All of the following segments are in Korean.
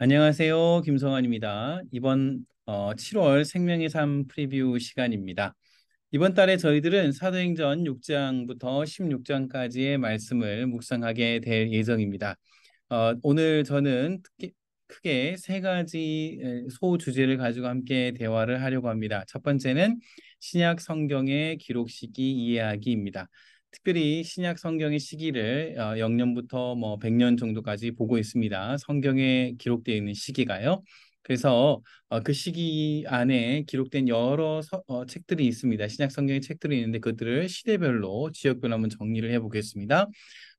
안녕하세요. 김성환입니다. 이번 어, 7월 생명의 삶 프리뷰 시간입니다. 이번 달에 저희들은 사도행전 6장부터 16장까지의 말씀을 묵상하게 될 예정입니다. 어, 오늘 저는 특히, 크게 세 가지 소주제를 가지고 함께 대화를 하려고 합니다. 첫 번째는 신약 성경의 기록식이 이해하기입니다. 특별히 신약 성경의 시기를 어, 영년부터 뭐 100년 정도까지 보고 있습니다. 성경에 기록되어 있는 시기가요. 그래서 어, 그 시기 안에 기록된 여러 서, 어, 책들이 있습니다. 신약 성경의 책들이 있는데 그들을 시대별로 지역별로 한번 정리를 해보겠습니다.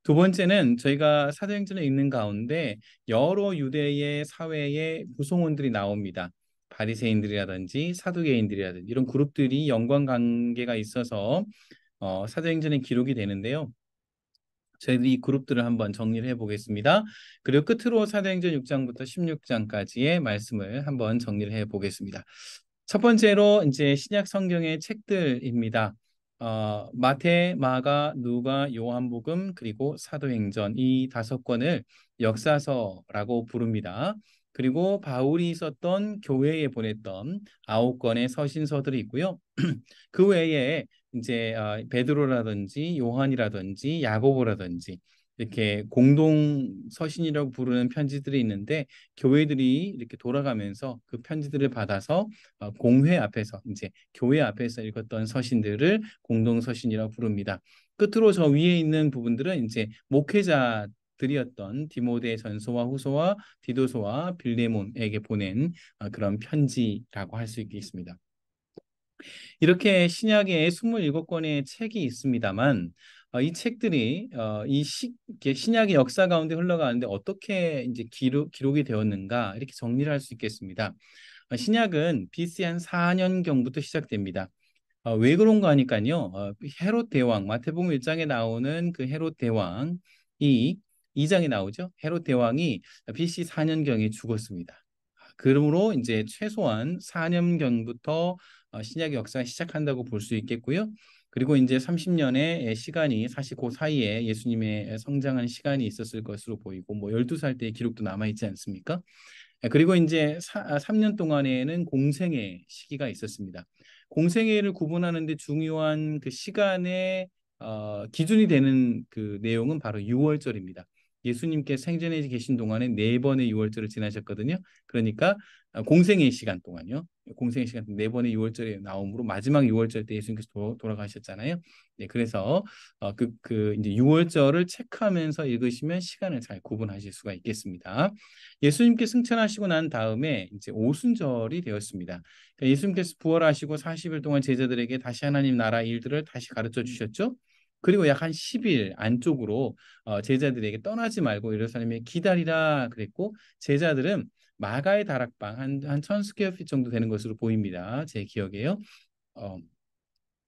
두 번째는 저희가 사도행전에있는 가운데 여러 유대의 사회의 구성원들이 나옵니다. 바리새인들이라든지 사두개인들이라든지 이런 그룹들이 연관관계가 있어서 어, 사도행전에 기록이 되는데요. 저희들이 이 그룹들을 한번 정리를 해보겠습니다. 그리고 끝으로 사도행전 6장부터 16장까지의 말씀을 한번 정리를 해보겠습니다. 첫 번째로 이제 신약 성경의 책들입니다. 어, 마태, 마가, 누가, 요한복음 그리고 사도행전 이 다섯 권을 역사서라고 부릅니다. 그리고 바울이 있었던 교회에 보냈던 아홉 권의 서신서들이 있고요. 그 외에 이제 어, 베드로라든지 요한이라든지 야고보라든지 이렇게 공동 서신이라고 부르는 편지들이 있는데 교회들이 이렇게 돌아가면서 그 편지들을 받아서 어, 공회 앞에서 이제 교회 앞에서 읽었던 서신들을 공동 서신이라고 부릅니다. 끝으로 저 위에 있는 부분들은 이제 목회자 들이었던 디모데 전소와 후소와 디도소와 빌레몬에게 보낸 어, 그런 편지라고 할 수 있겠습니다. 이렇게 신약에 27권의 책이 있습니다만 어, 이 책들이 어, 이 시, 신약의 역사 가운데 흘러가는데 어떻게 이제 기록, 기록이 되었는가 이렇게 정리를 할 수 있겠습니다. 어, 신약은 BC 한 4년경부터 시작됩니다. 왜 그런가 하니까요. 헤롯 대왕, 마태복음 1장에 나오는 그 헤롯 대왕이 2장에 나오죠. 헤롯 대왕이 BC 4년경에 죽었습니다. 그러므로 이제 최소한 4년경부터 어, 신약의 역사 가 시작한다고 볼 수 있겠고요. 그리고 이제 30년의 시간이 사실 그 사이에 예수님의 성장한 시간이 있었을 것으로 보이고 뭐 12살 때의 기록도 남아 있지 않습니까? 예, 그리고 이제 3년 아, 동안에는 공생의 시기가 있었습니다. 공생애를 구분하는데 중요한 그 시간의 어, 기준이 되는 그 내용은 바로 유월절입니다. 예수님께 생전에 계신 동안에 네 번의 유월절을 지나셨거든요. 그러니까 어, 공생의 시간 동안요. 공생의 시간 네 번의 유월절에 나옴으로 마지막 유월절때 예수님께서 돌아가셨잖아요. 네, 그래서 어, 그, 그 이제 6월절을 체크하면서 읽으시면 시간을 잘 구분하실 수가 있겠습니다. 예수님께 승천하시고 난 다음에 이제 오순절이 되었습니다. 그러니까 예수님께서 부활하시고 40일 동안 제자들에게 다시 하나님 나라 일들을 다시 가르쳐 주셨죠. 그리고 약 한 10일 안쪽으로 어, 제자들에게 떠나지 말고 예루살렘에 기다리라 그랬고 제자들은 마가의 다락방 한, 한 천스퀘어핏 정도 되는 것으로 보입니다. 제 기억에요. 어,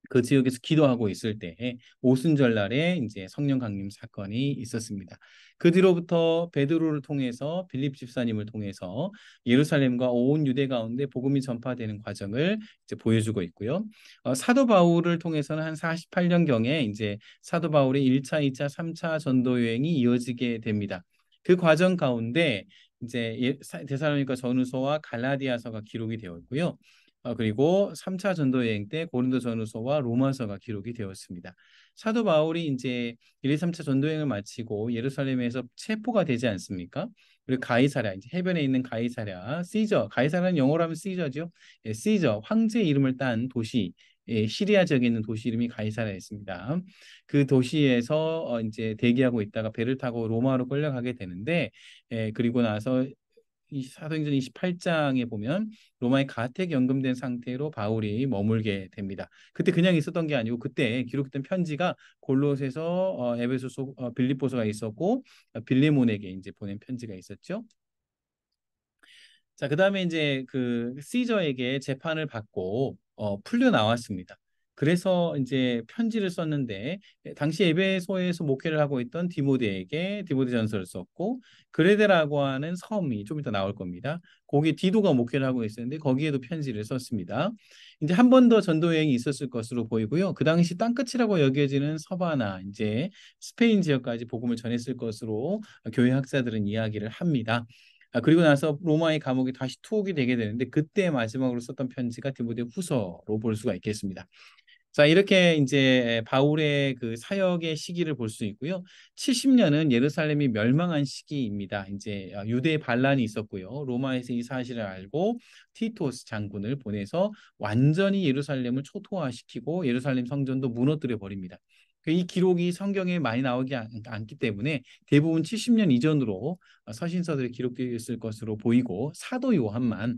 그 지역에서 기도하고 있을 때 오순절 날에 이제 성령 강림 사건이 있었습니다. 그 뒤로부터 베드로를 통해서 빌립 집사님을 통해서 예루살렘과 온 유대 가운데 복음이 전파되는 과정을 이제 보여주고 있고요. 어, 사도 바울을 통해서는 한 48년 경에 이제 사도 바울의 1차, 2차, 3차 전도 여행이 이어지게 됩니다. 그 과정 가운데 이제 대사로니까 예, 전후서와 갈라디아서가 기록이 되어 있고요. 어, 그리고 3차 전도 여행 때 고린도 전후서와 로마서가 기록이 되었습니다. 사도 바울이 이제 1, 2, 3차 전도 여행을 마치고 예루살렘에서 체포가 되지 않습니까? 그리고 가이사랴, 이제 해변에 있는 가이사랴, 시저, 가이사랴는 영어로 하면 시저죠. 예, 시저, 황제 이름을 딴 도시 예, 시리아 지역에 있는 도시 이름이 가이사라에 있습니다. 그 도시에서 어, 이제 대기하고 있다가 배를 타고 로마로 끌려가게 되는데 예, 그리고 나서 이 사도행전 28장에 보면 로마의 가택 연금된 상태로 바울이 머물게 됩니다. 그때 그냥 있었던 게 아니고 그때 기록된 편지가 골로새서 어, 에베소서 어, 빌립보서가 있었고 빌레몬에게 이제 보낸 편지가 있었죠. 자, 그 다음에 이제 그 시저에게 재판을 받고 어, 풀려 나왔습니다. 그래서 이제 편지를 썼는데 예, 당시 에베소에서 목회를 하고 있던 디모데에게 디모데 전서를 썼고 그레데라고 하는 섬이 좀 이따 나올 겁니다. 거기에 디도가 목회를 하고 있었는데 거기에도 편지를 썼습니다. 이제 한 번 더 전도 여행이 있었을 것으로 보이고요. 그 당시 땅끝이라고 여겨지는 서바나 이제 스페인 지역까지 복음을 전했을 것으로 교회 학자들은 이야기를 합니다. 아, 그리고 나서 로마의 감옥이 다시 투옥이 되게 되는데 그때 마지막으로 썼던 편지가 디모데 후서로 볼 수가 있겠습니다. 자, 이렇게 이제 바울의 그 사역의 시기를 볼 수 있고요. 70년은 예루살렘이 멸망한 시기입니다. 이제 아, 유대 반란이 있었고요. 로마에서 이 사실을 알고 티토스 장군을 보내서 완전히 예루살렘을 초토화시키고 예루살렘 성전도 무너뜨려 버립니다. 그 이 기록이 성경에 많이 나오지 않, 기 때문에 대부분 70년 이전으로 어, 서신서들이 기록되어 있을 것으로 보이고 사도 요한만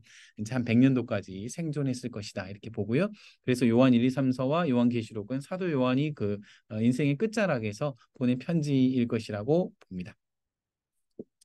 한 100년도까지 생존했을 것이다 이렇게 보고요. 그래서 요한 1, 2, 3서와 요한 계시록은 사도 요한이 그 어, 인생의 끝자락에서 보낸 편지일 것이라고 봅니다.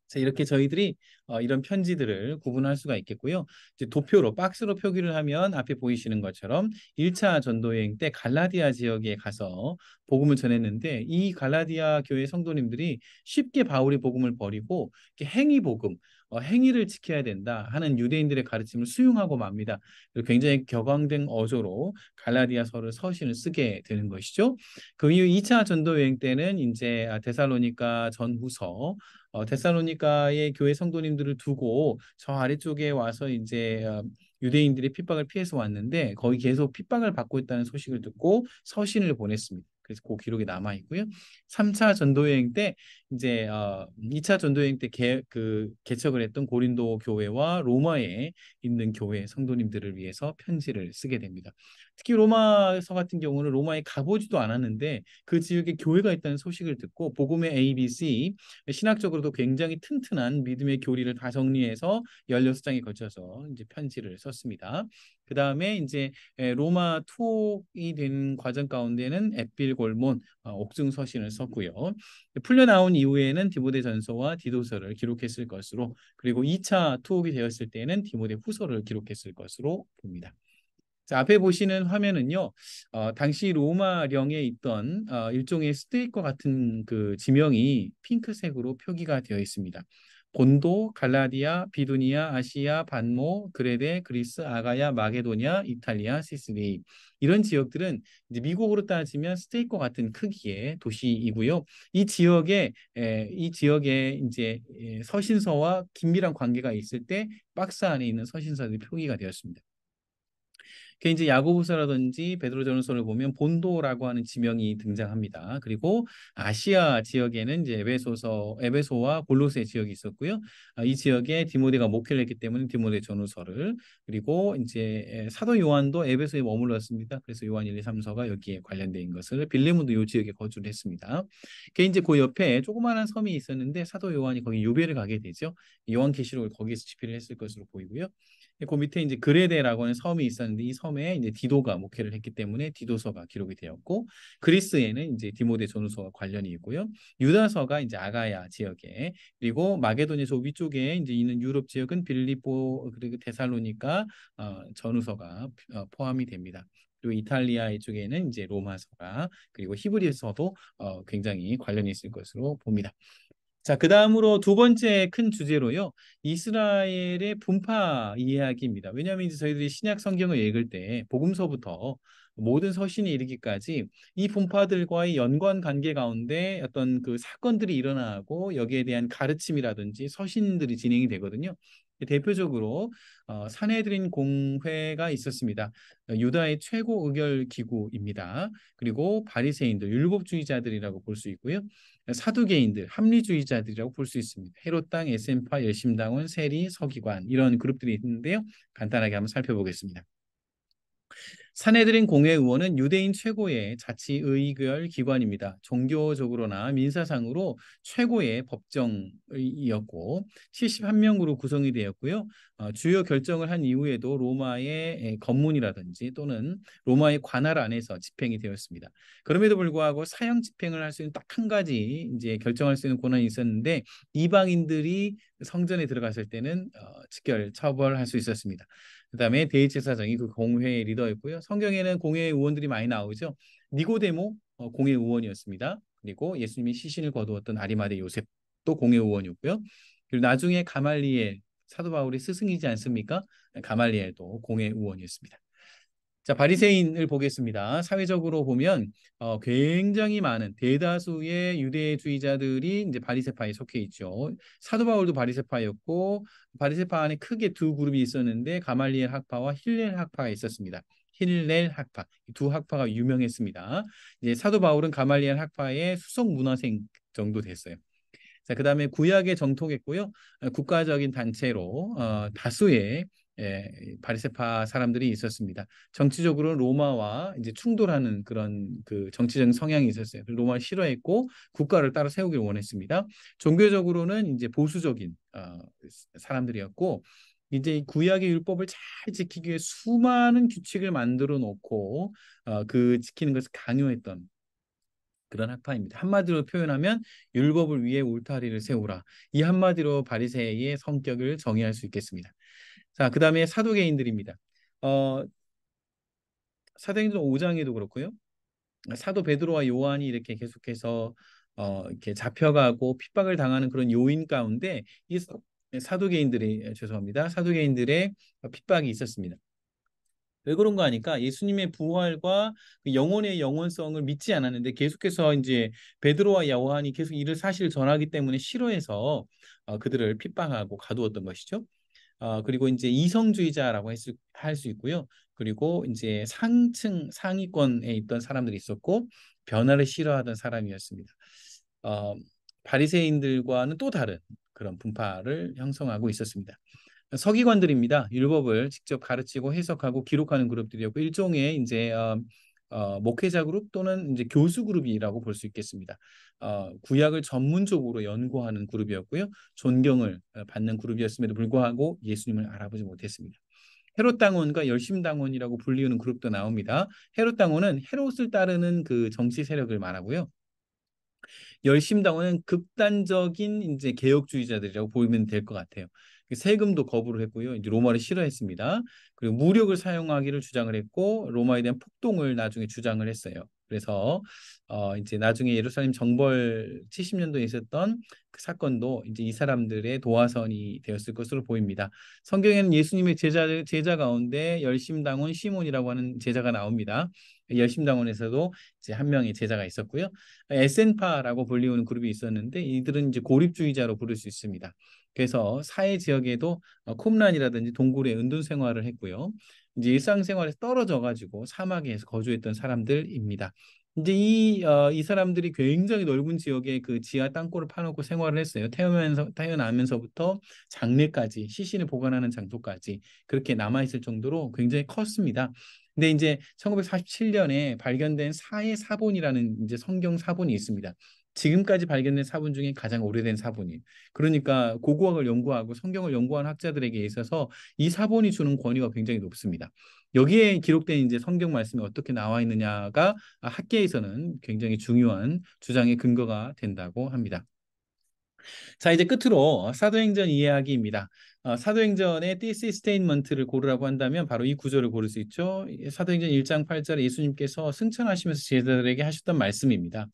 자, 이렇게 저희들이 어, 이런 편지들을 구분할 수가 있겠고요. 이제 도표로 박스로 표기를 하면 앞에 보이시는 것처럼 1차 전도 여행 때 갈라디아 지역에 가서 복음을 전했는데 이 갈라디아 교회 성도님들이 쉽게 바울이 복음을 버리고 이렇게 행위 복음 어, 행위를 지켜야 된다 하는 유대인들의 가르침을 수용하고 맙니다. 그리고 굉장히 격앙된 어조로 갈라디아서를 서신을 쓰게 되는 것이죠. 그 이후 2차 전도 여행 때는 이제 아, 데살로니카 전후서 어, 데살로니카의 교회 성도님들을 두고 저 아래쪽에 와서 이제 어, 유대인들이 핍박을 피해서 왔는데 거기 계속 핍박을 받고 있다는 소식을 듣고 서신을 보냈습니다. 그래서 그 기록이 남아 있고요. 3차 전도 여행 때 이제 어, 2차 전도여행 때 개, 그 개척을 했던 고린도 교회와 로마에 있는 교회 성도님들을 위해서 편지를 쓰게 됩니다. 특히 로마서 같은 경우는 로마에 가보지도 않았는데 그 지역에 교회가 있다는 소식을 듣고 복음의 ABC 신학적으로도 굉장히 튼튼한 믿음의 교리를 다 정리해서 16장에 걸쳐서 이제 편지를 썼습니다. 그 다음에 이제 예, 로마 투옥이 된 과정 가운데는 에필골몬 어, 옥중서신을 썼고요. 풀려나온 이후에는 디모데 전서와 디도서를 기록했을 것으로 그리고 2차 투옥이 되었을 때는 디모데 후서를 기록했을 것으로 봅니다. 자, 앞에 보시는 화면은요, 어, 당시 로마령에 있던 어, 일종의 스테이크 같은 그 지명이 핑크색으로 표기가 되어 있습니다. 곤도, 갈라디아, 비두니아, 아시아, 반모, 그레데, 그리스, 아가야, 마게도냐, 이탈리아, 시스리 이런 지역들은 이제 미국으로 따지면 스테이크와 같은 크기의 도시이고요. 이 지역에 에, 이 지역에 이제 서신서와 긴밀한 관계가 있을 때 박스 안에 있는 서신서들이 표기가 되었습니다. 그게 이제 야고보서라든지 베드로전서를 보면 본도라고 하는 지명이 등장합니다. 그리고 아시아 지역에는 이제 에베소서 에베소와 골로새 지역이 있었고요. 아, 이 지역에 디모데가 목회를 했기 때문에 디모데 전후서를 그리고 이제 사도 요한도 에베소에 머물렀습니다. 그래서 요한 1, 2, 3서가 여기에 관련된 것을 빌레몬도 요 지역에 거주를 했습니다. 그 이제 그 옆에 조그마한 섬이 있었는데 사도 요한이 거기 유배를 가게 되죠. 요한계시록을 거기서 에 집필을 했을 것으로 보이고요. 그 밑에 이제 그레데라고 하는 섬이 있었는데 이 섬에 이제 디도가 목회를 했기 때문에 디도서가 기록이 되었고 그리스에는 이제 디모데 전후서와 관련이 있고요. 유다서가 이제 아가야 지역에 그리고 마게도니아서 위쪽에 이제 있는 유럽 지역은 빌리보 그리고 데살로니카 어, 전후서가 어, 포함이 됩니다. 그리고 이탈리아 이쪽에는 이제 로마서가 그리고 히브리서도 어, 굉장히 관련이 있을 것으로 봅니다. 자, 그 다음으로 두 번째 큰 주제로요. 이스라엘의 분파 이야기입니다. 왜냐하면 이제 저희들이 신약 성경을 읽을 때 복음서부터 모든 서신에 이르기까지 이 분파들과의 연관 관계 가운데 어떤 그 사건들이 일어나고 여기에 대한 가르침이라든지 서신들이 진행이 되거든요. 대표적으로 어, 사내들인 공회가 있었습니다. 유다의 최고 의결 기구입니다. 그리고 바리새인들 율법주의자들이라고 볼 수 있고요. 사두개인들, 합리주의자들이라고 볼 수 있습니다. 헤롯당, 에센파, 열심당원, 세리, 서기관 이런 그룹들이 있는데요. 간단하게 한번 살펴보겠습니다. 사내들인 공회 의원은 유대인 최고의 자치의결 기관입니다. 종교적으로나 민사상으로 최고의 법정이었고 71명으로 구성이 되었고요. 어, 주요 결정을 한 이후에도 로마의 검문이라든지 또는 로마의 관할 안에서 집행이 되었습니다. 그럼에도 불구하고 사형 집행을 할 수 있는 딱 한 가지 이제 결정할 수 있는 권한이 있었는데 이방인들이 성전에 들어갔을 때는 어, 직결 처벌할 수 있었습니다. 그다음에 대제사장이 그 공회의 리더였고요. 성경에는 공회의 의원들이 많이 나오죠. 니고데모 어, 공회 의원이었습니다. 그리고 예수님이 시신을 거두었던 아리마대 요셉 도 공회 의원이었고요. 그리고 나중에 가말리엘 사도 바울이 스승이지 않습니까? 네, 가말리엘도 공회 의원이었습니다. 자, 바리새인을 보겠습니다. 사회적으로 보면 어, 굉장히 많은 대다수의 유대주의자들이 이제 바리새파에 속해 있죠. 사도 바울도 바리새파였고 바리새파 안에 크게 두 그룹이 있었는데 가말리엘 학파와 힐렐 학파가 있었습니다. 힐렐 학파 두 학파가 유명했습니다. 이제 사도 바울은 가말리엘 학파의 수석 문화생 정도 됐어요. 자, 그다음에 구약의 정통했고요. 어, 국가적인 단체로 어, 다수의 예, 바리세파 사람들이 있었습니다. 정치적으로 로마와 이제 충돌하는 그런 그 정치적인 성향이 있었어요. 로마를 싫어했고 국가를 따로 세우길 원했습니다. 종교적으로는 이제 보수적인 어, 사람들이었고 이제 구약의 율법을 잘 지키기 위해 수많은 규칙을 만들어 놓고 어, 그 지키는 것을 강요했던 그런 학파입니다. 한마디로 표현하면 율법을 위해 울타리를 세우라. 이 한마디로 바리새의 성격을 정의할 수 있겠습니다. 자, 그 다음에 사도개인들입니다. 어, 사도행전 5장에도 그렇고요. 사도 베드로와 요한이 이렇게 계속해서 어, 이렇게 잡혀가고 핍박을 당하는 그런 요인 가운데 이 사도개인들이 예, 죄송합니다. 사도개인들의 핍박이 있었습니다. 왜 그런가 하니까 예수님의 부활과 그 영혼의 영원성을 믿지 않았는데 계속해서 이제 베드로와 야호한이 계속 이를 사실 전하기 때문에 싫어해서 어, 그들을 핍박하고 가두었던 것이죠. 어, 그리고 이제 이성주의자라고 할 수 할 수 있고요. 그리고 이제 상층 상위권에 있던 사람들이 있었고 변화를 싫어하던 사람이었습니다. 어, 바리새인들과는 또 다른 그런 분파를 형성하고 있었습니다. 서기관들입니다. 율법을 직접 가르치고 해석하고 기록하는 그룹들이었고 일종의 이제 어, 어, 목회자 그룹 또는 이제 교수 그룹이라고 볼 수 있겠습니다. 어, 구약을 전문적으로 연구하는 그룹이었고요. 존경을 어, 받는 그룹이었음에도 불구하고 예수님을 알아보지 못했습니다. 헤롯당원과 열심당원이라고 불리우는 그룹도 나옵니다. 헤롯당원은 헤롯을 따르는 그 정치 세력을 말하고요. 열심당원은 극단적인 이제 개혁주의자들이라고 보이면 될 것 같아요. 세금도 거부를 했고요. 이제 로마를 싫어했습니다. 그리고 무력을 사용하기를 주장을 했고 로마에 대한 폭동을 나중에 주장을 했어요. 그래서 어 이제 나중에 예루살렘 정벌 70년도에 있었던 그 사건도 이제 이 사람들의 도화선이 되었을 것으로 보입니다. 성경에는 예수님의 제자 제자 가운데 열심당원 시몬이라고 하는 제자가 나옵니다. 그 열심당원에서도 이제 한 명의 제자가 있었고요. 에센파라고 불리우는 그룹이 있었는데 이들은 이제 고립주의자로 부를 수 있습니다. 그래서 사회 지역에도 어, 쿰란이라든지 동굴의 은둔 생활을 했고요. 이제 일상생활에서 떨어져 가지고 사막에서 거주했던 사람들입니다. 이제 이, 어, 이 사람들이 굉장히 넓은 지역에 그 지하 땅굴을 파놓고 생활을 했어요. 태어나면서, 태어나면서부터 장례까지, 시신을 보관하는 장소까지 그렇게 남아있을 정도로 굉장히 컸습니다. 근데 이제 1947년에 발견된 사해 사본이라는 이제 성경 사본이 있습니다. 지금까지 발견된 사본 중에 가장 오래된 사본이에요. 그러니까 고고학을 연구하고 성경을 연구한 학자들에게 있어서 이 사본이 주는 권위가 굉장히 높습니다. 여기에 기록된 이제 성경 말씀이 어떻게 나와 있느냐가 아, 학계에서는 굉장히 중요한 주장의 근거가 된다고 합니다. 자 이제 끝으로 사도행전 이야기입니다. 어, 사도행전의 thesis statement를 고르라고 한다면 바로 이 구절을 고를 수 있죠. 사도행전 1장 8절에 예수님께서 승천하시면서 제자들에게 하셨던 말씀입니다.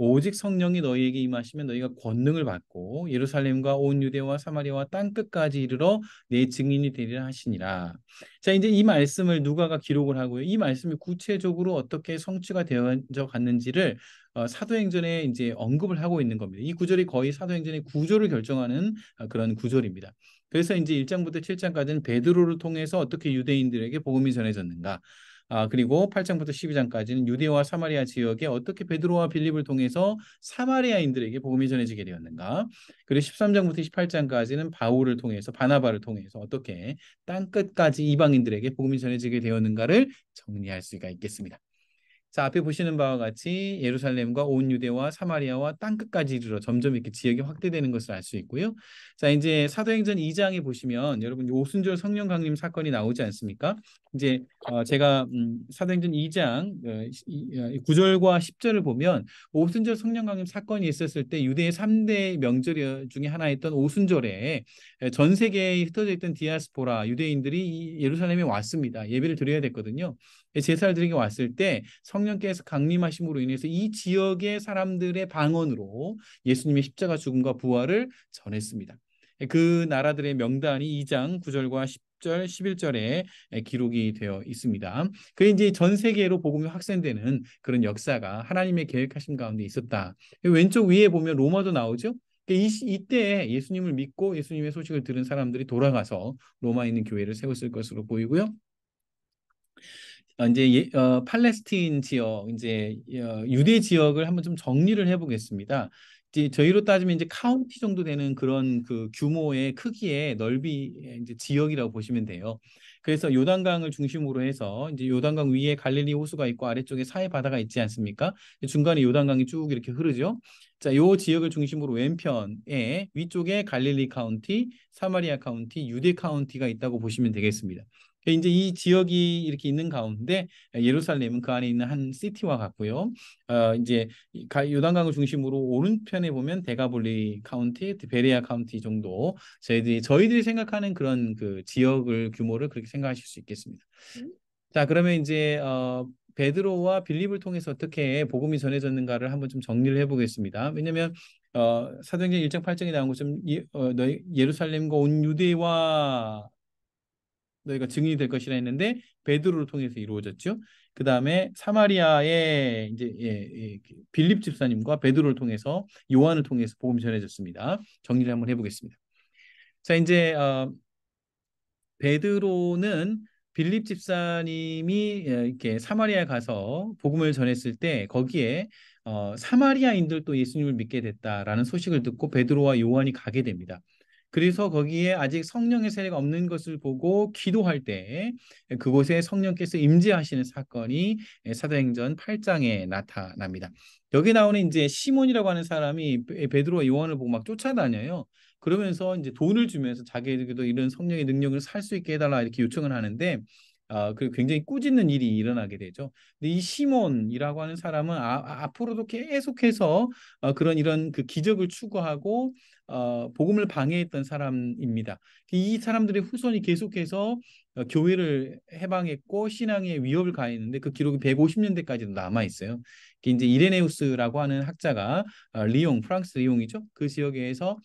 오직 성령이 너희에게 임하시면 너희가 권능을 받고 예루살렘과 온 유대와 사마리아와 땅 끝까지 이르러 내 증인이 되리라 하시니라. 자, 이제 이 말씀을 누가가 기록을 하고요. 이 말씀이 구체적으로 어떻게 성취가 되어져 갔는지를 어, 사도행전에 이제 언급을 하고 있는 겁니다. 이 구절이 거의 사도행전의 구조를 결정하는 어, 그런 구절입니다. 그래서 이제 1장부터 7장까지는 베드로를 통해서 어떻게 유대인들에게 복음이 전해졌는가 아, 그리고 8장부터 12장까지는 유대와 사마리아 지역에 어떻게 베드로와 빌립을 통해서 사마리아인들에게 복음이 전해지게 되었는가. 그리고 13장부터 18장까지는 바울을 통해서 바나바를 통해서 어떻게 땅 끝까지 이방인들에게 복음이 전해지게 되었는가를 정리할 수가 있겠습니다. 자, 앞에 보시는 바와 같이 예루살렘과 온 유대와 사마리아와 땅끝까지 이르러 점점 이렇게 지역이 확대되는 것을 알 수 있고요. 자, 이제 사도행전 2장에 보시면 여러분 오순절 성령 강림 사건이 나오지 않습니까? 이제 어, 제가 음, 사도행전 2장 어, 9절과 어, 10절을 보면 오순절 성령 강림 사건이 있었을 때 유대의 3대 명절 중에 하나였던 오순절에 전 세계에 흩어져 있던 디아스포라 유대인들이 예루살렘에 왔습니다. 예배를 드려야 됐거든요. 예, 제사를 드리게 왔을 때 성령께서 강림하심으로 인해서 이 지역의 사람들의 방언으로 예수님의 십자가 죽음과 부활을 전했습니다. 예, 그 나라들의 명단이 2장 9절과 10절, 11절에 예, 기록이 되어 있습니다. 그 이제 전 세계로 복음이 확산되는 그런 역사가 하나님의 계획하심 가운데 있었다. 왼쪽 위에 보면 로마도 나오죠. 그 이때 예수님을 믿고 예수님의 소식을 들은 사람들이 돌아가서 로마에 있는 교회를 세웠을 것으로 보이고요. 어, 이제 예, 어, 팔레스틴 지역, 이제 어, 유대 지역을 한번 좀 정리를 해보겠습니다. 이제 저희로 따지면 이제 카운티 정도 되는 그런 그 규모의 크기의 넓이 예, 이제 지역이라고 보시면 돼요. 그래서 요단강을 중심으로 해서 이제 요단강 위에 갈릴리 호수가 있고 아래쪽에 사해 바다가 있지 않습니까? 중간에 요단강이 쭉 이렇게 흐르죠. 자, 요 지역을 중심으로 왼편에 위쪽에 갈릴리 카운티, 사마리아 카운티, 유대 카운티가 있다고 보시면 되겠습니다. 이제 그러니까 이 지역이 이렇게 있는 가운데 예루살렘은 그 안에 있는 한 시티와 같고요. 어, 이제 요단강을 중심으로 오른편에 보면 데가볼리 카운티, 베레아 카운티 정도 저희들이 저희들이 생각하는 그런 그 지역을 규모를 그렇게 생각하실 수 있겠습니다. 음. 자 그러면 이제 어, 베드로와 빌립을 통해서 어떻게 복음이 전해졌는가를 한번 좀 정리를 해보겠습니다. 왜냐하면 어, 사도행전 1장 8장에 나온 것처럼 예, 어, 예루살렘과 온 유대와 너희가 증인이 될 것이라 했는데 베드로를 통해서 이루어졌죠. 그 다음에 사마리아의 이제 예, 예, 그 빌립 집사님과 베드로를 통해서 요한을 통해서 복음이 전해졌습니다. 정리를 한번 해보겠습니다. 자 이제 어, 베드로는 빌립 집사님이 예, 이렇게 사마리아에 가서 복음을 전했을 때 거기에 어, 사마리아인들도 예수님을 믿게 됐다라는 소식을 듣고 베드로와 요한이 가게 됩니다. 그래서 거기에 아직 성령의 세례가 없는 것을 보고 기도할 때 그곳에 성령께서 임재하시는 사건이 사도행전 8장에 나타납니다. 여기 나오는 이제 시몬이라고 하는 사람이 베드로와 요한을 보고 막 쫓아다녀요. 그러면서 이제 돈을 주면서 자기에게도 이런 성령의 능력을 살 수 있게 해달라 이렇게 요청을 하는데 아, 그 굉장히 꾸짖는 일이 일어나게 되죠. 근데 이 시몬이라고 하는 사람은 아, 아 앞으로도 계속해서 어, 그런 이런 그 기적을 추구하고 어, 복음을 방해했던 사람입니다. 그 이 사람들의 후손이 계속해서 어, 교회를 해방했고 신앙에 위협을 가했는데 그 기록이 150년대까지도 남아 있어요. 이제 이레네우스라고 하는 학자가 어, 리옹 프랑스 리옹이죠. 그 지역에서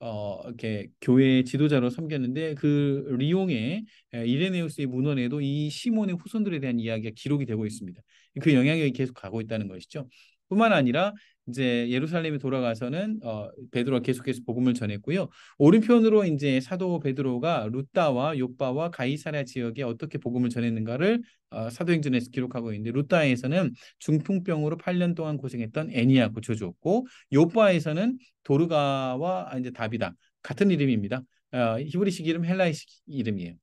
어, 이렇게 교회 지도자로 섬겼는데 그 리옹의 이레네우스의 문헌에도 이 시몬의 후손들에 대한 이야기가 기록이 되고 있습니다. 그 영향력이 계속 가고 있다는 것이죠. 뿐만 아니라 이제 예루살렘에 돌아가서는 어, 베드로가 계속해서 복음을 전했고요. 오른편으로 이제 사도 베드로가 루따와 요빠와 가이사랴 지역에 어떻게 복음을 전했는가를 어, 사도행전에서 기록하고 있는데 루따에서는 중풍병으로 8년 동안 고생했던 애니아 고쳐주었고 요빠에서는 도르가와 아, 이제 다비다 같은 이름입니다. 어, 히브리식 이름 헬라이식 이름이에요.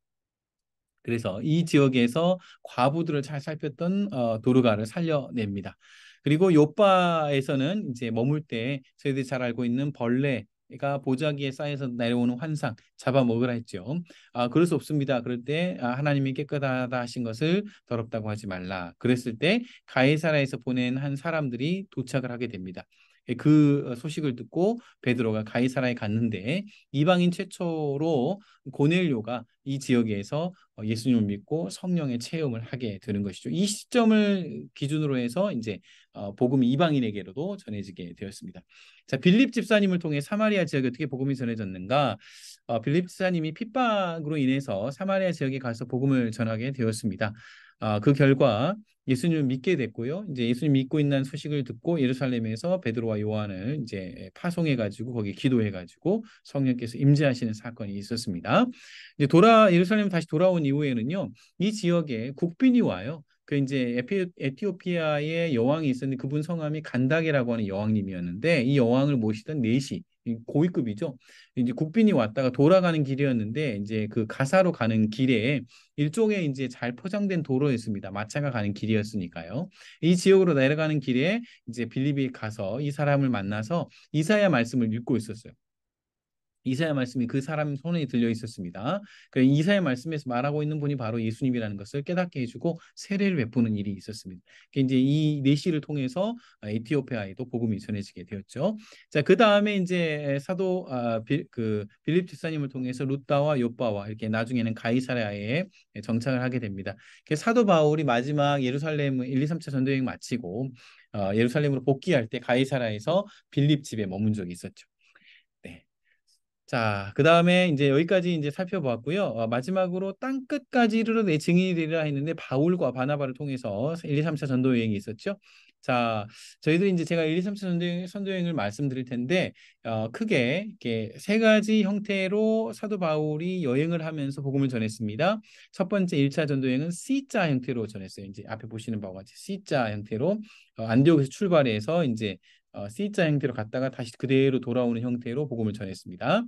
그래서 이 지역에서 과부들을 잘 살폈던 어, 도르가를 살려냅니다. 그리고 요빠에서는 이제 머물 때 저희들이 잘 알고 있는 벌레 가 보자기에 쌓여서 내려오는 환상 잡아먹으라 했죠. 아 그럴 수 없습니다. 그럴 때 아, 하나님이 깨끗하다 하신 것을 더럽다고 하지 말라. 그랬을 때가해사라에서 보낸 한 사람들이 도착을 하게 됩니다. 예, 그 어, 소식을 듣고 베드로가 가이사라에 갔는데 이방인 최초로 고넬료가 이 지역에서 어, 예수님을 믿고 성령의 체험을 하게 되는 것이죠. 이 시점을 기준으로 해서 이제 어, 복음이 이방인에게로도 전해지게 되었습니다. 자 빌립 집사님을 통해 사마리아 지역에 어떻게 복음이 전해졌는가? 어, 빌립 사님이 핍박으로 인해서 사마리아 지역에 가서 복음을 전하게 되었습니다. 어, 그 결과 예수님을 믿게 됐고요. 이제 예수님 믿고 있는 소식을 듣고 예루살렘에서 베드로와 요한을 이제 파송해 가지고 거기 기도해 가지고 성령께서 임재하시는 사건이 있었습니다. 이제 돌아 예루살렘 다시 돌아온 이후에는요. 이 지역에 국빈이 와요. 그 이제 에티오피아의 여왕이 있었는데 그분 성함이 간다게라고 하는 여왕님이었는데 이 여왕을 모시던 내시 고위급이죠. 이제 국빈이 왔다가 돌아가는 길이었는데 이제 그 가사로 가는 길에 일종의 이제 잘 포장된 도로였습니다. 마차가 가는 길이었으니까요. 이 지역으로 내려가는 길에 이제 빌립이 가서 이 사람을 만나서 이사야 말씀을 읽고 있었어요. 이사야 말씀이 그 사람 손에 들려 있었습니다. 그이사야 말씀에서 말하고 있는 분이 바로 예수님이라는 것을 깨닫게 해주고 세례를 베푸는 일이 있었습니다. 그러니까 이제 이 내시를 통해서 에티오피아에도 복음이 전해지게 되었죠. 자, 그 다음에 이제 사도 아, 빌, 그 빌립 집사님을 통해서 루다와 요빠와 이렇게 나중에는 가이사랴에 정착을 하게 됩니다. 사도 바울이 마지막 예루살렘 1, 2, 3차 전도여행 마치고 어, 예루살렘으로 복귀할 때 가이사라에서 빌립 집에 머문 적이 있었죠. 자, 그 다음에 이제 여기까지 이제 살펴보았고요. 어, 마지막으로 땅 끝까지로 내 증인이 되리라 했는데 바울과 바나바를 통해서 1, 2, 3차 전도 여행이 있었죠. 자, 저희도 이제 제가 1, 2, 3차 전도여행도여행을 말씀드릴 텐데, 어, 크게 이렇게 세 가지 형태로 사도 바울이 여행을 하면서 복음을 전했습니다. 첫 번째 1차 전도여행은 C자 형태로 전했어요. 이제 앞에 보시는 바와 같이 C자 형태로 어, 안디옥에서 출발해서 이제 어, C자 형태로 갔다가 다시 그대로 돌아오는 형태로 복음을 전했습니다.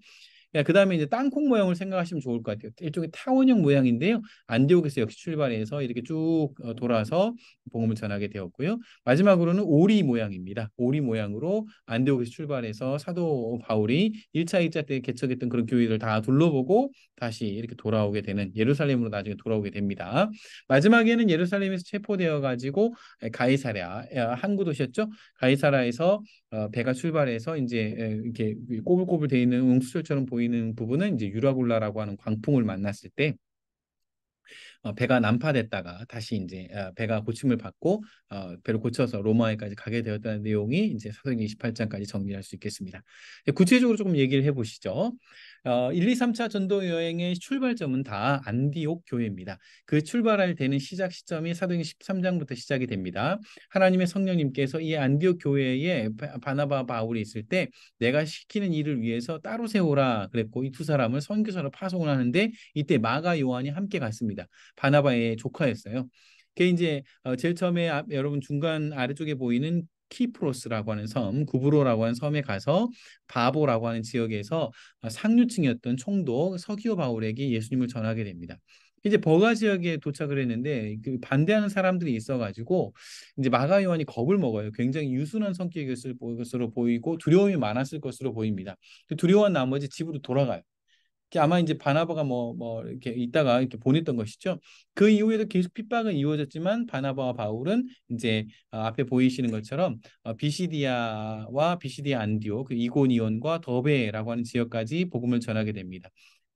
그 그러니까 다음에 이제 땅콩 모양을 생각하시면 좋을 것 같아요. 일종의 타원형 모양인데요. 안디옥에서 역시 출발해서 이렇게 쭉 어, 돌아서 복음을 전하게 되었고요. 마지막으로는 오리 모양입니다. 오리 모양으로 안디옥에서 출발해서 사도 바울이 1차, 2차 때 개척했던 그런 교회를 다 둘러보고 다시 이렇게 돌아오게 되는 예루살렘으로 나중에 돌아오게 됩니다. 마지막에는 예루살렘에서 체포되어 가지고 가이사랴 항구 도시였죠. 가이사랴에서 어, 배가 출발해서 이제 이렇게 꼬불꼬불 돼 있는 웅수철처럼 보이는 부분은 이제 유라굴라라고 하는 광풍을 만났을 때 어, 배가 난파됐다가 다시 이제 어, 배가 고침을 받고 어, 배를 고쳐서 로마에까지 가게 되었다는 내용이 이제 사도행 28장까지 정리할 수 있겠습니다. 예, 구체적으로 조금 얘기를 해보시죠. 어, 1, 2, 3차 전도 여행의 출발점은 다 안디옥 교회입니다. 그 출발할 때는 시작 시점이 사도행 13장부터 시작이 됩니다. 하나님의 성령님께서 이 안디옥 교회에 바나바 바울이 있을 때 내가 시키는 일을 위해서 따로 세우라 그랬고 이 두 사람을 선교사로 파송을 하는데 이때 마가 요한이 함께 갔습니다. 바나바의 조카였어요. 그게 이제 어, 제일 처음에 여러분 중간 아래쪽에 보이는 키프로스라고 하는 섬, 구브로라고 하는 섬에 가서 바보라고 하는 지역에서 상류층이었던 총독 서기오 바울에게 예수님을 전하게 됩니다. 이제 버가 지역에 도착을 했는데 그 반대하는 사람들이 있어가지고 이제 마가 요한이 겁을 먹어요. 굉장히 유순한 성격이었을 것으로 보이고 두려움이 많았을 것으로 보입니다. 그 두려운 나머지 집으로 돌아가요. 아마 이제 바나바가 뭐, 뭐, 이렇게 있다가 이렇게 보냈던 것이죠. 그 이후에도 계속 핍박은 이어졌지만 바나바와 바울은 이제 아, 앞에 보이시는 것처럼 어, 비시디아와 비시디아 안디오, 그 이고니온과 더베라고 하는 지역까지 복음을 전하게 됩니다.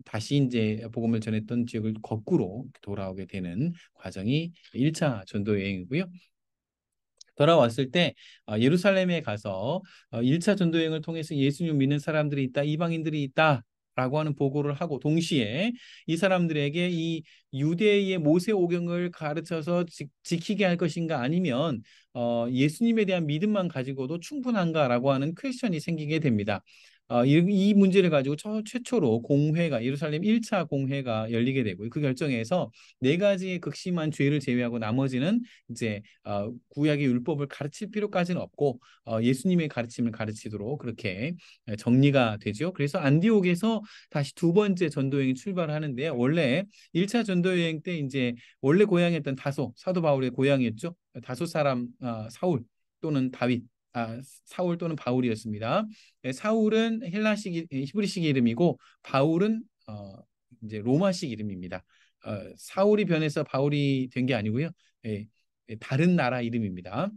다시 이제 복음을 전했던 지역을 거꾸로 돌아오게 되는 과정이 일차 전도 여행이고요. 돌아왔을 때 어, 예루살렘에 가서 어, 일차 전도 여행을 통해서 예수님 믿는 사람들이 있다, 이방인들이 있다 라고 하는 보고를 하고 동시에 이 사람들에게 이 유대의 모세 오경을 가르쳐서 지, 지키게 할 것인가 아니면 어, 예수님에 대한 믿음만 가지고도 충분한가라고 하는 퀘션이 생기게 됩니다. 어, 이, 이, 문제를 가지고 처, 최초로 공회가 예루살렘 1차 공회가 열리게 되고요. 그 결정에서 네 가지의 극심한 죄를 제외하고 나머지는 이제 어, 구약의 율법을 가르칠 필요까지는 없고 어, 예수님의 가르침을 가르치도록 그렇게 예, 정리가 되죠. 그래서 안디옥에서 다시 두 번째 전도 여행이 출발하는데 원래 1차 전도 여행 때 이제 원래 고향이었던 다소 사도 바울의 고향이었죠. 다소 사람 어, 사울 또는 다윗 아, 사울 또는 바울이었습니다. 네, 사울은 헬라식 예, 히브리식 이름이고 바울은 어, 이제 로마식 이름입니다. 어, 사울이 변해서 바울이 된 게 아니고요. 예, 예, 다른 나라 이름입니다.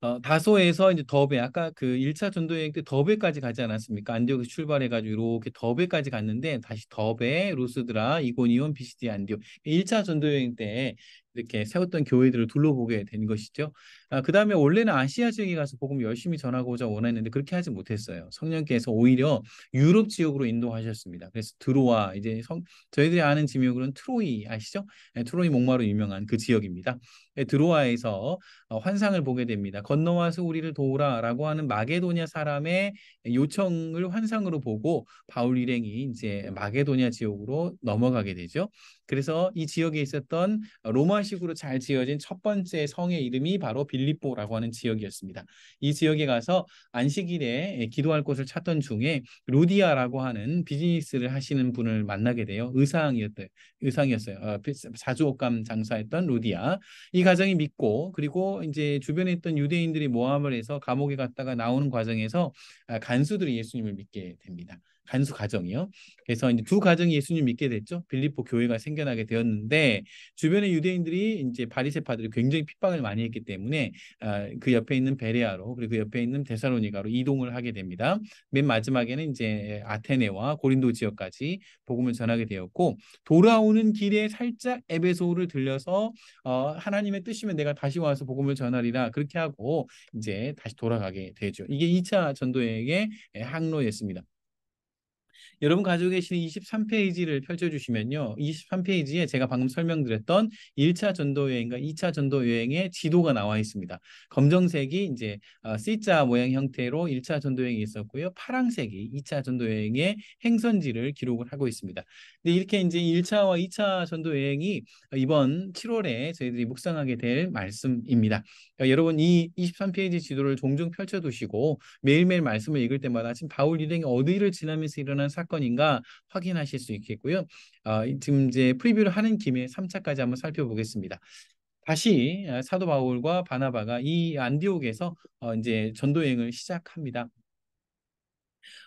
어, 다소에서 이제 더베 아까 그 1차 전도 여행 때 더베까지 가지 않았습니까? 안디옥에 출발해 가지고 이렇게 더베까지 갔는데 다시 더베, 로스드라, 이고니온, 비시디 안디옥. 1차 전도 여행 때 이렇게 세웠던 교회들을 둘러보게 된 것이죠. 아, 그 다음에 원래는 아시아 지역에 가서 복음 열심히 전하고자 원했는데 그렇게 하지 못했어요. 성령께서 오히려 유럽 지역으로 인도하셨습니다. 그래서 드로아 이제 성, 저희들이 아는 지명으로는 트로이 아시죠? 네, 트로이 목마로 유명한 그 지역입니다. 네, 드로아에서 어, 환상을 보게 됩니다. 건너와서 우리를 도우라라고 하는 마게도냐 사람의 요청을 환상으로 보고 바울 일행이 이제 마게도냐 지역으로 넘어가게 되죠. 그래서 이 지역에 있었던 로마식으로 잘 지어진 첫 번째 성의 이름이 바로 빌 빌립보라고 하는 지역이었습니다. 이 지역에 가서 안식일에 기도할 곳을 찾던 중에 루디아라고 하는 비즈니스를 하시는 분을 만나게 돼요. 의상이었대, 의상이었어요. 어, 자주옷감 장사했던 루디아. 이 가정이 믿고 그리고 이제 주변에 있던 유대인들이 모함을 해서 감옥에 갔다가 나오는 과정에서 아, 간수들이 예수님을 믿게 됩니다. 간수 가정이요. 그래서 이제 두 가정이 예수님 믿게 됐죠. 빌립보 교회가 생겨나게 되었는데 주변의 유대인들이 이제 바리새파들이 굉장히 핍박을 많이 했기 때문에 아, 그 옆에 있는 베레아로 그리고 그 옆에 있는 데살로니가로 이동을 하게 됩니다. 맨 마지막에는 이제 아테네와 고린도 지역까지 복음을 전하게 되었고 돌아오는 길에 살짝 에베소를 들려서 어, 하나님의 뜻이면 내가 다시 와서 복음을 전하리라 그렇게 하고 이제 다시 돌아가게 되죠. 이게 2차 전도의 에 항로였습니다. 여러분 가지고 계시는 23페이지를 펼쳐주시면요. 23페이지에 제가 방금 설명드렸던 1차 전도여행과 2차 전도여행의 지도가 나와 있습니다. 검정색이 이제 어, C자 모양 형태로 1차 전도여행이 있었고요. 파랑색이 2차 전도여행의 행선지를 기록을 하고 있습니다. 근데 네, 이렇게 이제 1차와 2차 전도 여행이 이번 7월에 저희들이 묵상하게 될 말씀입니다. 어, 여러분 이 23페이지 지도를 종종 펼쳐 두시고 매일매일 말씀을 읽을 때마다 지금 바울 일행이 어디를 지나면서 일어난 사건인가 확인하실 수 있겠고요. 아, 지금 이제 프리뷰를 하는 김에 3차까지 한번 살펴보겠습니다. 다시 어, 사도 바울과 바나바가 이 안디옥에서 이제 전도 여행을 시작합니다.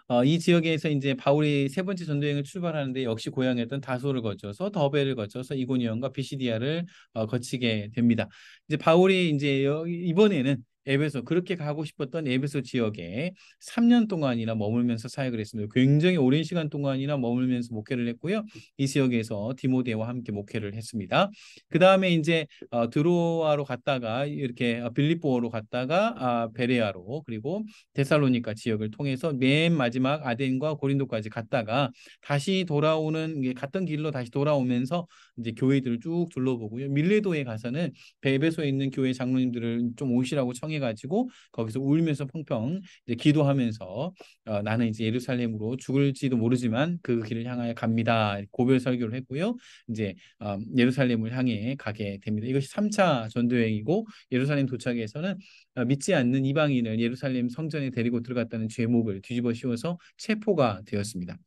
어, 이 지역에서 이제 바울이 세 번째 전도여행을 출발하는데 역시 고향이었던 다소를 거쳐서 더베를 거쳐서 이고니언과 비시디아를 어, 거치게 됩니다. 이제 바울이 이제 여 이번에는 에베소 그렇게 가고 싶었던 에베소 지역에 3년 동안이나 머물면서 사역을 했습니다. 굉장히 오랜 시간 동안이나 머물면서 목회를 했고요. 이 지역에서 디모데와 함께 목회를 했습니다. 그 다음에 이제 어, 드로아로 갔다가 이렇게 어, 빌립보로 갔다가 아, 베레아로 그리고 데살로니카 지역을 통해서 맨 마지막 아덴과 고린도까지 갔다가 다시 돌아오는 갔던 길로 다시 돌아오면서 이제 교회들을 쭉 둘러보고요. 밀레도에 가서는 베베소에 그 있는 교회 장로님들을 좀 오시라고 청 형해가지고 거기서 울면서 펑펑 이제 기도하면서 어, 나는 이제 예루살렘으로 죽을지도 모르지만 그 길을 향하여 갑니다. 고별 설교를 했고요. 이제 어, 예루살렘을 향해 가게 됩니다. 이것이 3차 전도 여행이고 예루살렘 도착에서는 어, 믿지 않는 이방인을 예루살렘 성전에 데리고 들어갔다는 죄목을 뒤집어 씌워서 체포가 되었습니다.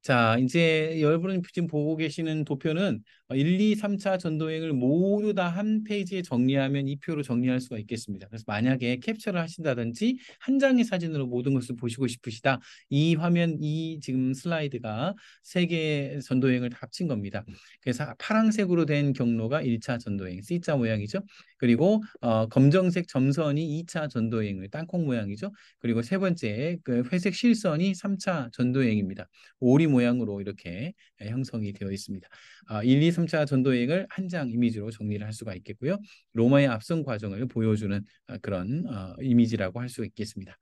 자, 이제 여러분이 지금 보고 계시는 도표는 1, 2, 3차 전도행을 모두 다 한 페이지에 정리하면 이 표로 정리할 수가 있겠습니다. 그래서 만약에 캡처를 하신다든지 한 장의 사진으로 모든 것을 보시고 싶으시다. 이 화면, 이 지금 슬라이드가 세 개의 전도행을 다 합친 겁니다. 그래서 파란색으로 된 경로가 1차 전도행, C자 모양이죠. 그리고 어, 검정색 점선이 2차 전도행을 땅콩 모양이죠. 그리고 세 번째 그 회색 실선이 3차 전도행입니다. 오리 모양으로 이렇게 형성이 되어 있습니다. 아, 1, 2, 3차 전도 여행을 한 장 이미지로 정리를 할 수가 있겠고요. 로마의 앞선 과정을 보여주는 아, 그런 어, 이미지라고 할 수 있겠습니다.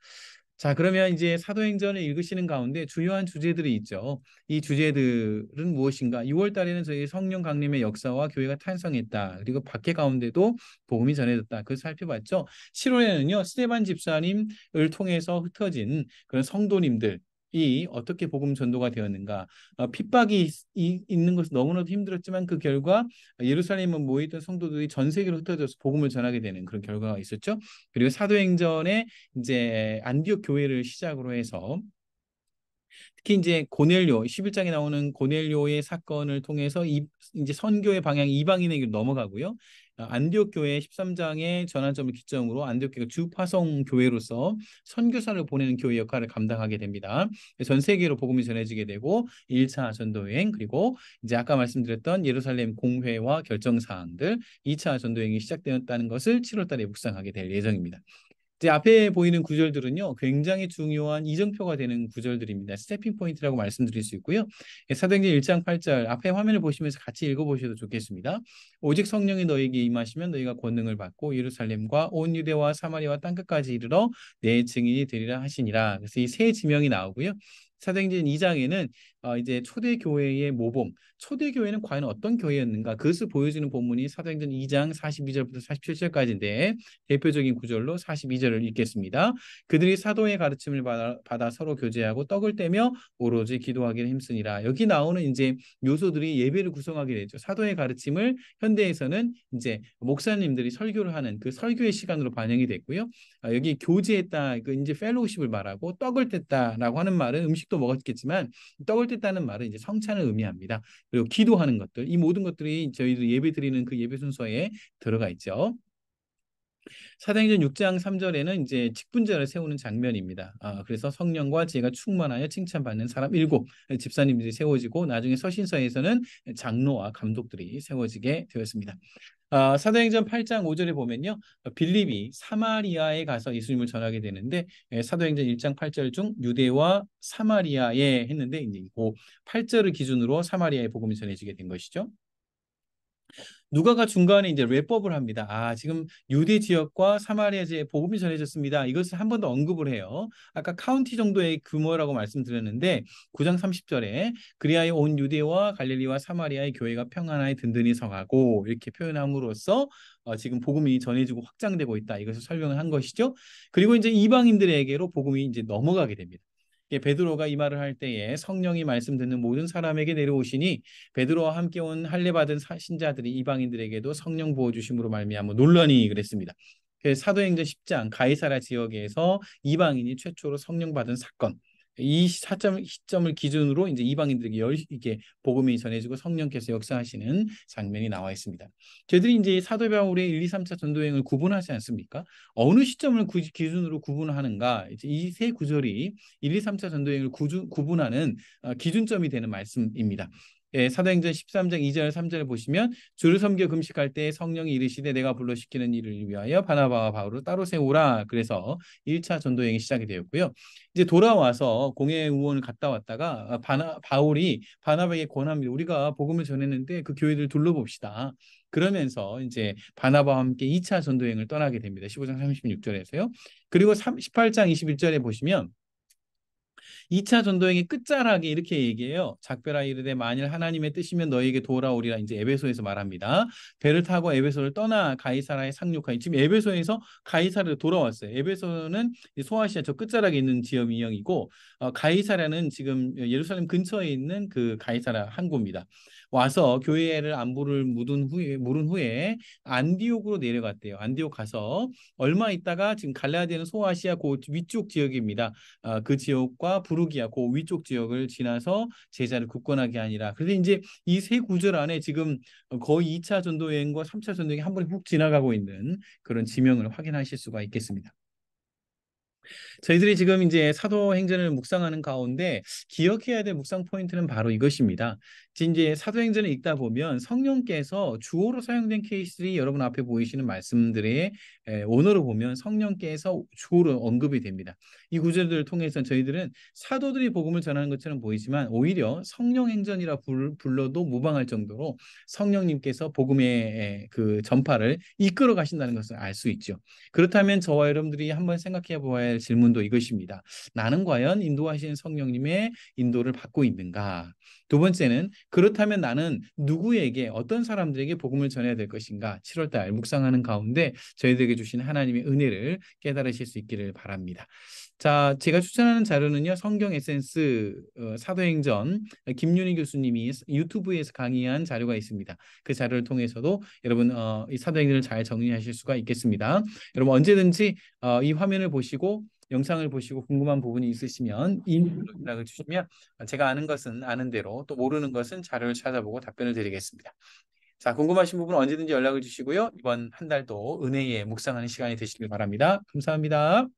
자, 그러면 이제 사도행전을 읽으시는 가운데 주요한 주제들이 있죠. 이 주제들은 무엇인가? 6월 달에는 저희 성령 강림의 역사와 교회가 탄생했다. 그리고 밖에 가운데도 복음이 전해졌다. 그걸 살펴봤죠. 7월에는요, 스테반 집사님을 통해서 흩어진 그런 성도님들, 이 어떻게 복음 전도가 되었는가 어, 핍박이 있, 이, 있는 것은 너무나도 힘들었지만 그 결과 예루살렘에 모이던 성도들이 전 세계로 흩어져서 복음을 전하게 되는 그런 결과가 있었죠. 그리고 사도행전에 이제 안디옥 교회를 시작으로 해서 특히 이제 고넬료 11장에 나오는 고넬료의 사건을 통해서 이, 이제 선교의 방향이 이방인에게 넘어가고요. 안디옥 교회 13장의 전환점을 기점으로 안디옥 교회가 주 파송 교회로서 선교사를 보내는 교회 역할을 감당하게 됩니다. 전 세계로 복음이 전해지게 되고 1차 전도 여행 그리고 이제 아까 말씀드렸던 예루살렘 공회와 결정 사항들 2차 전도 여행이 시작되었다는 것을 7월 달에 묵상하게 될 예정입니다. 이제 앞에 보이는 구절들은요, 굉장히 중요한 이정표가 되는 구절들입니다. 스태핑 포인트라고 말씀드릴 수 있고요. 예, 사도행전 1장 8절 앞에 화면을 보시면서 같이 읽어보셔도 좋겠습니다. 오직 성령이 너에게 임하시면 너희가 권능을 받고 예루살렘과 온 유대와 사마리와 땅끝까지 이르러 내 증인이 되리라 하시니라. 그래서 이 세 지명이 나오고요. 사도행전 2장에는 어, 이제 초대 교회의 모범, 초대 교회는 과연 어떤 교회였는가? 그것을 보여주는 본문이 사도행전 2장 42절부터 47절까지인데 대표적인 구절로 42절을 읽겠습니다. 그들이 사도의 가르침을 받아, 받아 서로 교제하고 떡을 떼며 오로지 기도하기를 힘쓰니라. 여기 나오는 이제 요소들이 예배를 구성하게 되죠. 사도의 가르침을 현대에서는 이제 목사님들이 설교를 하는 그 설교의 시간으로 반영이 됐고요. 아, 여기 교제했다, 그 이제 펠로우십을 말하고 떡을 뗐다라고 하는 말은 음식도 먹었겠지만 떡을 뗐 깨끗하다는 말은 이제 성찬을 의미합니다. 그리고 기도하는 것들 이 모든 것들이 저희도 예배 드리는 그 예배 순서에 들어가 있죠. 사도행전 6장 3절에는 이제 직분자를 세우는 장면입니다. 아, 그래서 성령과 지혜가 충만하여 칭찬받는 사람 일곱 집사님들이 세워지고 나중에 서신서에서는 장로와 감독들이 세워지게 되었습니다. 아, 사도행전 8장 5절에 보면요. 빌립이 사마리아에 가서 예수님을 전하게 되는데 예, 사도행전 1장 8절 중 유대와 사마리아에 했는데 이제 이 8절을 기준으로 사마리아의 복음이 전해지게 된 것이죠. 누가가 중간에 이제 랩법을 합니다. 아, 지금 유대 지역과 사마리아 지에 복음이 전해졌습니다. 이것을 한 번 더 언급을 해요. 아까 카운티 정도의 규모라고 말씀드렸는데 9장 30절에 그리하여 온 유대와 갈릴리와 사마리아의 교회가 평안하에 든든히 서가고 이렇게 표현함으로써 어, 지금 복음이 전해지고 확장되고 있다. 이것을 설명을 한 것이죠. 그리고 이제 이방인들에게로 복음이 이제 넘어가게 됩니다. 예, 베드로가 이 말을 할 때에 성령이 말씀 듣는 모든 사람에게 내려오시니 베드로와 함께 온 할례 받은 신자들이 이방인들에게도 성령 부어 주심으로 말미암아 논란이 그랬습니다. 그 사도행전 10장 가이사라 지역에서 이방인이 최초로 성령 받은 사건 이 사점 시점을 기준으로 이제 이방인들에게 열, 이게 복음이 전해지고 성령께서 역사하시는 장면이 나와 있습니다. 저희들이 이제 사도 바울의 1, 2, 3차 전도 여행을 구분하지 않습니까? 어느 시점을 구, 기준으로 구분하는가? 이제 이 세 구절이 1, 2, 3차 전도 여행을 구분하는 어, 기준점이 되는 말씀입니다. 예, 사도행전 13장 2절 3절을 보시면 주를 섬겨 금식할 때 성령이 이르시되 내가 불러시키는 일을 위하여 바나바와 바울을 따로 세우라. 그래서 1차 전도 행이 시작이 되었고요. 이제 돌아와서 공회 의원을 갔다 왔다가 바나, 바울이 바나바에게 권합니다. 우리가 복음을 전했는데 그 교회를 둘러봅시다. 그러면서 이제 바나바와 함께 2차 전도행을 떠나게 됩니다. 15장 36절에서요. 그리고 3, 18장 21절에 보시면 2차 전도행의 끝자락에 이렇게 얘기해요. 작별하 이르되 만일 하나님의 뜻이면 너희에게 돌아오리라. 이제 에베소에서 말합니다. 배를 타고 에베소를 떠나 가이사라에 상륙하니 지금 에베소에서 가이사라로 돌아왔어요. 에베소는 소아시아 저 끝자락에 있는 지역 유형이고 어, 가이사라는 지금 예루살렘 근처에 있는 그 가이사라 항구입니다. 와서 교회를 안부를 묻은 후에 물은 후에 안디옥으로 내려갔대요. 안디옥 가서 얼마 있다가 지금 갈라디아는 소아시아 그 위쪽 지역입니다. 어, 그 지역과 부르기아 그 위쪽 지역을 지나서 제자를 굳건하게 아니라 그래서 이제 이 세 구절 안에 지금 거의 2차 전도 여행과 3차 전도 여행이 한 번에 훅 지나가고 있는 그런 지명을 확인하실 수가 있겠습니다. 저희들이 지금 이제 사도행전을 묵상하는 가운데 기억해야 될 묵상 포인트는 바로 이것입니다. 이제 사도행전을 읽다 보면 성령께서 주어로 사용된 케이스들이 여러분 앞에 보이시는 말씀들의 원어로 보면 성령께서 주어로 언급이 됩니다. 이 구절들을 통해서 저희들은 사도들이 복음을 전하는 것처럼 보이지만 오히려 성령 행전이라 불러도 무방할 정도로 성령님께서 복음의 그 전파를 이끌어 가신다는 것을 알 수 있죠. 그렇다면 저와 여러분들이 한번 생각해 보아야 할 질문도 이것입니다. 나는 과연 인도하시는 성령님의 인도를 받고 있는가? 두 번째는 그렇다면 나는 누구에게 어떤 사람들에게 복음을 전해야 될 것인가 7월달 묵상하는 가운데 저희들에게 주신 하나님의 은혜를 깨달으실 수 있기를 바랍니다. 자, 제가 추천하는 자료는요. 성경 에센스 어, 사도행전 김윤희 교수님이 유튜브에서 강의한 자료가 있습니다. 그 자료를 통해서도 여러분 어, 이 사도행전을 잘 정리하실 수가 있겠습니다. 여러분 언제든지 어, 이 화면을 보시고 영상을 보시고 궁금한 부분이 있으시면 이메일로 연락을 주시면 제가 아는 것은 아는 대로 또 모르는 것은 자료를 찾아보고 답변을 드리겠습니다. 자, 궁금하신 부분 언제든지 연락을 주시고요. 이번 한 달도 은혜의 묵상하는 시간이 되시길 바랍니다. 감사합니다.